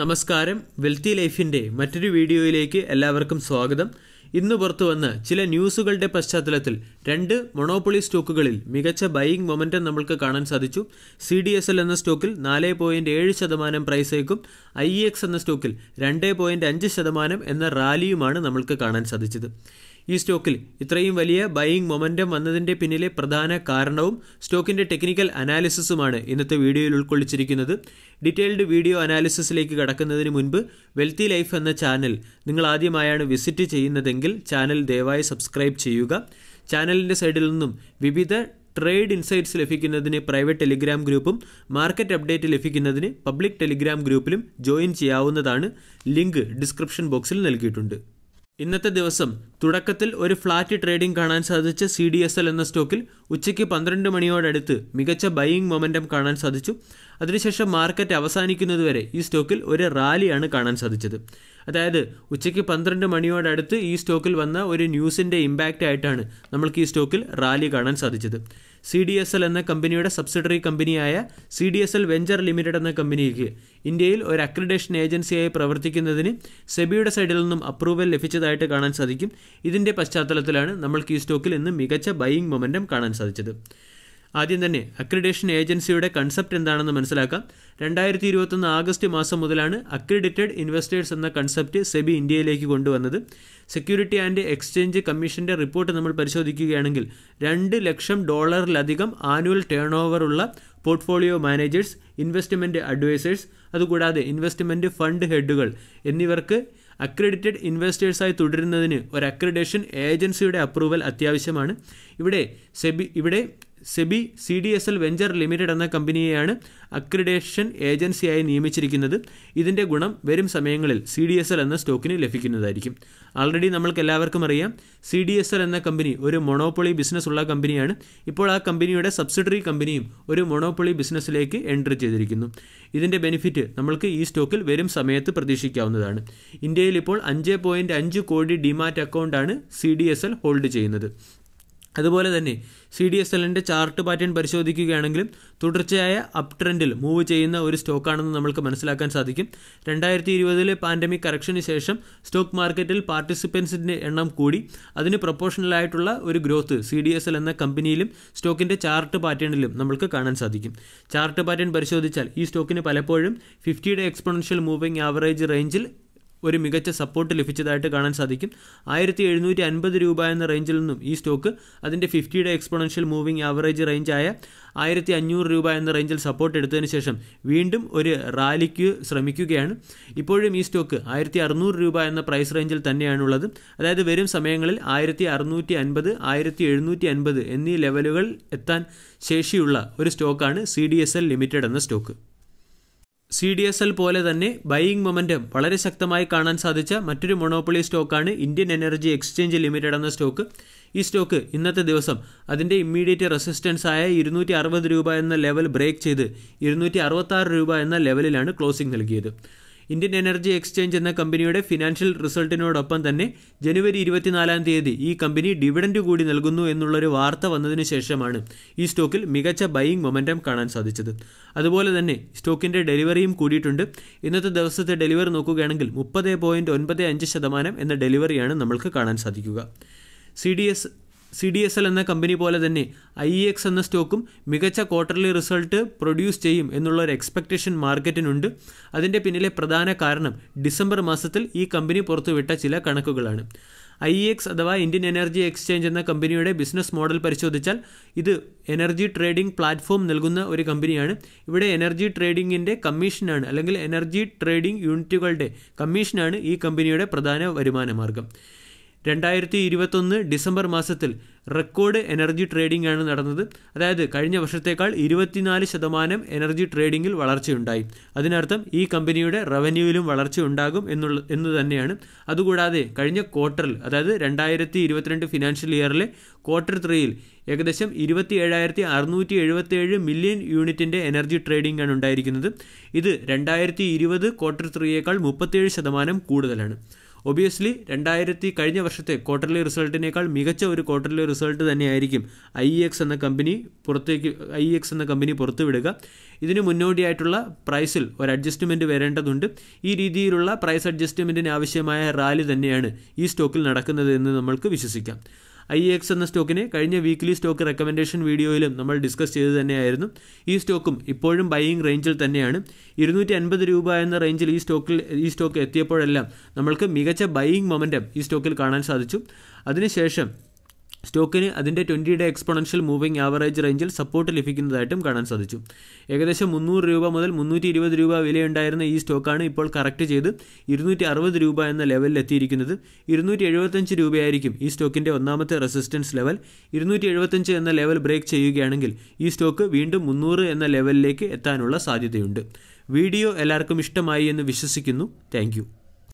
നമസ്കാരം വെൽത്തി ലൈഫിൻ്റെ മറ്റൊരു വീഡിയോയിലേക്ക് എല്ലാവർക്കും സ്വാഗതം ഇന്ന് പുറത്തു ചില ന്യൂസുകളുടെ പശ്ചാത്തലത്തിൽ രണ്ട് മൊണോപ്പൊളി സ്റ്റോക്കുകളിൽ മികച്ച ബൈയിങ് മൊമെൻറ്റം നമ്മൾക്ക് കാണാൻ സാധിച്ചു സി ഡി എസ് എൽ എന്ന സ്റ്റോക്കിൽ നാല് പോയിൻറ്റ് ഏഴ് ശതമാനം പ്രൈസേക്കും ഐ എക്സ് എന്ന സ്റ്റോക്കിൽ രണ്ട് പോയിൻറ്റ് അഞ്ച് ശതമാനം എന്ന റാലിയുമാണ് നമ്മൾക്ക് കാണാൻ സാധിച്ചത് ഈ സ്റ്റോക്കിൽ ഇത്രയും വലിയ ബൈയിങ് മൊമെന്റം വന്നതിന്റെ പിന്നിലെ പ്രധാന കാരണവും സ്റ്റോക്കിന്റെ ടെക്നിക്കൽ അനാലിസിസുമാണ് ഇന്നത്തെ വീഡിയോയിൽ ഉൾക്കൊള്ളിച്ചിരിക്കുന്നത് ഡീറ്റെയിൽഡ് വീഡിയോ അനാലിസിസിലേക്ക് കടക്കുന്നതിന് മുൻപ് വെൽത്തി ലൈഫ് എന്ന ചാനൽ നിങ്ങൾ ആദ്യമായാണ് വിസിറ്റ് ചെയ്യുന്നതെങ്കിൽ ചാനൽ ദയവായി സബ്സ്ക്രൈബ് ചെയ്യുക ചാനലിൻ്റെ സൈഡിൽ നിന്നും വിവിധ ട്രേഡ് ഇൻസൈറ്റ്സ് ലഭിക്കുന്നതിന് പ്രൈവറ്റ് ടെലിഗ്രാം ഗ്രൂപ്പും മാർക്കറ്റ് അപ്ഡേറ്റ് ലഭിക്കുന്നതിന് പബ്ലിക് ടെലിഗ്രാം ഗ്രൂപ്പിലും ജോയിൻ ചെയ്യാവുന്നതാണ് ലിങ്ക് ഡിസ്ക്രിപ്ഷൻ ബോക്സിൽ നൽകിയിട്ടുണ്ട് ഇന്നത്തെ ദിവസം തുടക്കത്തിൽ ഒരു ഫ്ലാറ്റ് ട്രേഡിംഗ് കാണാൻ സാധിച്ച സി ഡി എസ് എൽ എന്ന സ്റ്റോക്കിൽ ഉച്ചയ്ക്ക് പന്ത്രണ്ട് മണിയോടടുത്ത് മികച്ച ബൈയിങ് മൊമെൻറ്റം കാണാൻ സാധിച്ചു അതിനുശേഷം മാർക്കറ്റ് അവസാനിക്കുന്നതുവരെ ഈ സ്റ്റോക്കിൽ ഒരു റാലിയാണ് കാണാൻ സാധിച്ചത് അതായത് ഉച്ചയ്ക്ക് പന്ത്രണ്ട് മണിയോടടുത്ത് ഈ സ്റ്റോക്കിൽ വന്ന ഒരു ന്യൂസിൻ്റെ ഇമ്പാക്റ്റ് ആയിട്ടാണ് നമ്മൾക്ക് ഈ സ്റ്റോക്കിൽ റാലി കാണാൻ സാധിച്ചത് സി ഡി എസ് എൽ എന്ന കമ്പനിയുടെ സബ്സിഡറി കമ്പനിയായ C D S L venture limited എന്ന കമ്പനിക്ക് ഇന്ത്യയിൽ ഒരു അക്രഡേഷൻ ഏജൻസിയായി പ്രവർത്തിക്കുന്നതിന് സെബിയുടെ സൈഡിൽ നിന്നും അപ്രൂവൽ ലഭിച്ചതായിട്ട് കാണാൻ സാധിക്കും ഇതിൻ്റെ പശ്ചാത്തലത്തിലാണ് നമ്മൾക്ക് ഈ സ്റ്റോക്കിൽ ഇന്ന് മികച്ച ബൈയിങ് മൊമെൻറ്റം കാണാൻ സാധിച്ചത് ആദ്യം തന്നെ അക്രിഡേഷൻ ഏജൻസിയുടെ കൺസെപ്റ്റ് എന്താണെന്ന് മനസ്സിലാക്കാം രണ്ടായിരത്തി ഇരുപത്തൊന്ന് ആഗസ്റ്റ് മാസം മുതലാണ് അക്രിഡിറ്റഡ് ഇൻവെസ്റ്റേഴ്സ് എന്ന കൺസെപ്റ്റ് സെബി ഇന്ത്യയിലേക്ക് കൊണ്ടുവന്നത് സെക്യൂരിറ്റി ആൻഡ് എക്സ്ചേഞ്ച് കമ്മീഷൻ്റെ റിപ്പോർട്ട് നമ്മൾ പരിശോധിക്കുകയാണെങ്കിൽ രണ്ട് ലക്ഷം ഡോളറിലധികം ആനുവൽ ടേൺ ഉള്ള പോർട്ട്ഫോളിയോ മാനേജേഴ്സ് ഇൻവെസ്റ്റ്മെൻറ്റ് അഡ്വൈസേഴ്സ് അതുകൂടാതെ ഇൻവെസ്റ്റ്മെൻറ്റ് ഫണ്ട് ഹെഡുകൾ എന്നിവർക്ക് അക്രഡിറ്റഡ് ഇൻവെസ്റ്റേഴ്സായി തുടരുന്നതിന് ഒരു അക്രഡേഷൻ ഏജൻസിയുടെ അപ്രൂവൽ അത്യാവശ്യമാണ് ഇവിടെ സെബി ഇവിടെ SEBI C D S L venture limited എന്ന കമ്പനിയെയാണ് അക്രിഡേഷൻ ഏജൻസിയായി നിയമിച്ചിരിക്കുന്നത് ഇതിൻ്റെ ഗുണം വരും സമയങ്ങളിൽ സി ഡി എസ് എൽ എന്ന സ്റ്റോക്കിന് ലഭിക്കുന്നതായിരിക്കും ആൾറെഡി നമ്മൾക്ക് എല്ലാവർക്കും അറിയാം സി ഡി എസ് എൽ എന്ന കമ്പനി ഒരു മൊണോപ്പൊളി ബിസിനസ് ഉള്ള കമ്പനിയാണ് ഇപ്പോൾ ആ കമ്പനിയുടെ സബ്സിഡറി കമ്പനിയും ഒരു മൊണോപ്പൊളി ബിസിനസ്സിലേക്ക് എൻട്രി ചെയ്തിരിക്കുന്നു ഇതിൻ്റെ ബെനിഫിറ്റ് നമ്മൾക്ക് ഈ സ്റ്റോക്കിൽ വരും സമയത്ത് പ്രതീക്ഷിക്കാവുന്നതാണ് ഇന്ത്യയിൽ ഇപ്പോൾ അഞ്ച് പോയിൻറ്റ് അഞ്ച് കോടി ഡിമാറ്റ് അക്കൗണ്ടാണ് C D S L hold ചെയ്യുന്നത് അതുപോലെ തന്നെ സി ഡി എസ് എല്ലിൻ്റെ ചാർട്ട് പാറ്റേൺ പരിശോധിക്കുകയാണെങ്കിലും തുടർച്ചയായ അപ് ട്രെൻഡിൽ മൂവ് ചെയ്യുന്ന ഒരു സ്റ്റോക്കാണെന്ന് നമ്മൾക്ക് മനസ്സിലാക്കാൻ സാധിക്കും രണ്ടായിരത്തി ഇരുപതിലെ പാൻഡമിക് കറക്ഷന് ശേഷം സ്റ്റോക്ക് മാർക്കറ്റിൽ പാർട്ടിസിപ്പൻസിൻ്റെ എണ്ണം കൂടി അതിന് പ്രൊപ്പോഷണലായിട്ടുള്ള ഒരു growth C D S L എന്ന കമ്പനിയിലും സ്റ്റോക്കിൻ്റെ ചാർട്ട് പാറ്റേണിലും നമുക്ക് കാണാൻ സാധിക്കും ചാർട്ട് പാറ്റേൺ പരിശോധിച്ചാൽ ഈ സ്റ്റോക്കിന് പലപ്പോഴും ഫിഫ്റ്റിയുടെ എക്സ്പോണൻഷ്യൽ മൂവിംഗ് ആവറേജ് റേഞ്ചിൽ ഒരു മികച്ച സപ്പോർട്ട് ലഭിച്ചതായിട്ട് കാണാൻ സാധിക്കും ആയിരത്തി എഴുന്നൂറ്റി അൻപത് രൂപ എന്ന റേഞ്ചിൽ നിന്നും ഈ സ്റ്റോക്ക് അതിൻ്റെ ഫിഫ്റ്റിയുടെ എക്സ്പോണൻഷ്യൽ മൂവിംഗ് ആവറേജ് റേഞ്ചായ ആയിരത്തി അഞ്ഞൂറ് രൂപ എന്ന റേഞ്ചിൽ സപ്പോർട്ട് എടുത്തതിന് ശേഷം വീണ്ടും ഒരു റാലിക്ക് ശ്രമിക്കുകയാണ് ഇപ്പോഴും ഈ സ്റ്റോക്ക് ആയിരത്തി അറുന്നൂറ് രൂപ എന്ന പ്രൈസ് റേഞ്ചിൽ തന്നെയാണുള്ളത് അതായത് വരും സമയങ്ങളിൽ ആയിരത്തി അറുന്നൂറ്റി അൻപത് ആയിരത്തി എഴുന്നൂറ്റി അൻപത് എന്നീ ലെവലുകൾ എത്താൻ ശേഷിയുള്ള ഒരു സ്റ്റോക്കാണ് C D S L limited എന്ന stock C D S L പോലെ തന്നെ ബൈയിങ് മൊമെൻറ്റം വളരെ ശക്തമായി കാണാൻ സാധിച്ച മറ്റൊരു മൊണോപ്പൊളി സ്റ്റോക്കാണ് ഇന്ത്യൻ എനർജി എക്സ്ചേഞ്ച് ലിമിറ്റഡ് എന്ന സ്റ്റോക്ക് ഈ സ്റ്റോക്ക് ഇന്നത്തെ ദിവസം അതിൻ്റെ ഇമ്മീഡിയറ്റ് റെസിസ്റ്റൻസ് ആയ ഇരുന്നൂറ്റി അറുപത് രൂപ എന്ന ലെവൽ ബ്രേക്ക് ചെയ്ത് ഇരുന്നൂറ്റി രൂപ എന്ന ലെവലിലാണ് ക്ലോസിംഗ് നൽകിയത് ഇന്ത്യൻ എനർജി എക്സ്ചേഞ്ച് എന്ന കമ്പനിയുടെ ഫിനാൻഷ്യൽ റിസൾട്ടിനോടൊപ്പം തന്നെ ജനുവരി ഇരുപത്തിനാലാം തീയതി ഈ കമ്പനി ഡിവിഡൻഡ് കൂടി നൽകുന്നു എന്നുള്ളൊരു വാർത്ത വന്നതിന് ശേഷമാണ് ഈ സ്റ്റോക്കിൽ മികച്ച ബൈയിങ് മൊമെൻറ്റം കാണാൻ സാധിച്ചത് അതുപോലെ തന്നെ സ്റ്റോക്കിൻ്റെ ഡെലിവറിയും കൂടിയിട്ടുണ്ട് ഇന്നത്തെ ദിവസത്തെ ഡെലിവറി നോക്കുകയാണെങ്കിൽ മുപ്പത് പോയിൻറ്റ് ഒൻപത് അഞ്ച് ശതമാനം എന്ന ഡെലിവറിയാണ് നമ്മൾക്ക് കാണാൻ സാധിക്കുക C D S C D S L എന്ന കമ്പനി പോലെ തന്നെ ഐ എക്സ് എന്ന സ്റ്റോക്കും മികച്ച ക്വാർട്ടർലി റിസൾട്ട് പ്രൊഡ്യൂസ് ചെയ്യും എന്നുള്ള ഒരു എക്സ്പെക്റ്റേഷൻ മാർക്കറ്റിനുണ്ട് അതിൻ്റെ പിന്നിലെ പ്രധാന കാരണം ഡിസംബർ മാസത്തിൽ ഈ കമ്പനി പുറത്തുവിട്ട ചില കണക്കുകളാണ് ഐ എക്സ് അഥവാ ഇന്ത്യൻ എനർജി എക്സ്ചേഞ്ച് എന്ന കമ്പനിയുടെ ബിസിനസ് മോഡൽ പരിശോധിച്ചാൽ ഇത് എനർജി ട്രേഡിംഗ് പ്ലാറ്റ്ഫോം നൽകുന്ന ഒരു കമ്പനിയാണ് ഇവിടെ എനർജി ട്രേഡിങ്ങിൻ്റെ കമ്മീഷനാണ് അല്ലെങ്കിൽ എനർജി ട്രേഡിംഗ് യൂണിറ്റുകളുടെ കമ്മീഷനാണ് ഈ കമ്പനിയുടെ പ്രധാന വരുമാന മാർഗം രണ്ടായിരത്തി ഇരുപത്തൊന്ന് ഡിസംബർ മാസത്തിൽ റെക്കോർഡ് എനർജി ട്രേഡിംഗ് ആണ് നടന്നത് അതായത് കഴിഞ്ഞ വർഷത്തേക്കാൾ ഇരുപത്തിനാല് ശതമാനം എനർജി ട്രേഡിംഗിൽ വളർച്ചയുണ്ടായി അതിനർത്ഥം ഈ കമ്പനിയുടെ റവന്യൂവിലും വളർച്ചയുണ്ടാകും എന്നുള്ള എന്ന് തന്നെയാണ് അതുകൂടാതെ കഴിഞ്ഞ ക്വാർട്ടറിൽ അതായത് രണ്ടായിരത്തി ഇരുപത്തിരണ്ട് ഫിനാൻഷ്യൽ ഇയറിലെ ക്വാർട്ടർ ത്രീയിൽ ഏകദേശം ഇരുപത്തി ഏഴായിരത്തി അറുന്നൂറ്റി എഴുപത്തേഴ് മില്യൺ യൂണിറ്റിൻ്റെ എനർജി ട്രേഡിംഗ് ആണ് ഉണ്ടായിരിക്കുന്നത് ഇത് രണ്ടായിരത്തി ഇരുപത് ക്വാർട്ടർ ത്രീയേക്കാൾ മുപ്പത്തേഴ് ശതമാനം കൂടുതലാണ് ഒബിയസ്ലി രണ്ടായിരത്തി കഴിഞ്ഞ വർഷത്തെ ക്വാർട്ടർലി റിസൾട്ടിനേക്കാൾ മികച്ച ഒരു ക്വാർട്ടർലി റിസൾട്ട് തന്നെയായിരിക്കും ഐ എക്സ് എന്ന കമ്പനി പുറത്തേക്ക് ഐ എക്സ് എന്ന കമ്പനി പുറത്തുവിടുക ഇതിന് മുന്നോടിയായിട്ടുള്ള പ്രൈസിൽ ഒരു അഡ്ജസ്റ്റ്മെൻറ്റ് വരേണ്ടതുണ്ട് ഈ രീതിയിലുള്ള പ്രൈസ് അഡ്ജസ്റ്റ്മെൻറ്റിന് ആവശ്യമായ റാലി തന്നെയാണ് ഈ സ്റ്റോക്കിൽ നടക്കുന്നത് എന്ന് നമ്മൾക്ക് വിശ്വസിക്കാം ഐ എക്സ് എന്ന സ്റ്റോക്കിനെ കഴിഞ്ഞ വീക്ക്ലി സ്റ്റോക്ക് റെക്കമെൻഡേഷൻ വീഡിയോയിലും നമ്മൾ ഡിസ്കസ് ചെയ്ത് തന്നെയായിരുന്നു ഈ സ്റ്റോക്കും ഇപ്പോഴും ബൈയിങ് റേഞ്ചിൽ തന്നെയാണ് ഇരുന്നൂറ്റി അൻപത് രൂപ എന്ന റേഞ്ചിൽ ഈ സ്റ്റോക്കിൽ ഈ സ്റ്റോക്ക് എത്തിയപ്പോഴെല്ലാം നമ്മൾക്ക് മികച്ച ബൈയിങ് മൊമെൻറ്റം ഈ സ്റ്റോക്കിൽ കാണാൻ സാധിച്ചു അതിനുശേഷം സ്റ്റോക്കിന് അതിൻ്റെ ട്വൻറ്റിയുടെ എക്സ്പോണൻഷ്യൽ മൂവിംഗ് ആവറേജ് റേഞ്ചിൽ സപ്പോർട്ട് ലഭിക്കുന്നതായിട്ടും കാണാൻ സാധിച്ചു ഏകദേശം മുന്നൂറ് രൂപ മുതൽ മുന്നൂറ്റി ഇരുപത് രൂപ വിലയുണ്ടായിരുന്ന ഈ സ്റ്റോക്കാണ് ഇപ്പോൾ കറക്റ്റ് ചെയ്ത് ഇരുന്നൂറ്റി അറുപത് രൂപ എന്ന ലെവലിൽ എത്തിയിരിക്കുന്നത് ഇരുന്നൂറ്റി എഴുപത്തഞ്ച് രൂപയായിരിക്കും ഈ സ്റ്റോക്കിൻ്റെ ഒന്നാമത്തെ റെസിസ്റ്റൻസ് ലെവൽ ഇരുന്നൂറ്റി എഴുപത്തഞ്ച് എന്ന ലെവൽ ബ്രേക്ക് ചെയ്യുകയാണെങ്കിൽ ഈ സ്റ്റോക്ക് വീണ്ടും മുന്നൂറ് എന്ന ലെവലിലേക്ക് എത്താനുള്ള സാധ്യതയുണ്ട് വീഡിയോ എല്ലാവർക്കും ഇഷ്ടമായി എന്ന് വിശ്വസിക്കുന്നു താങ്ക്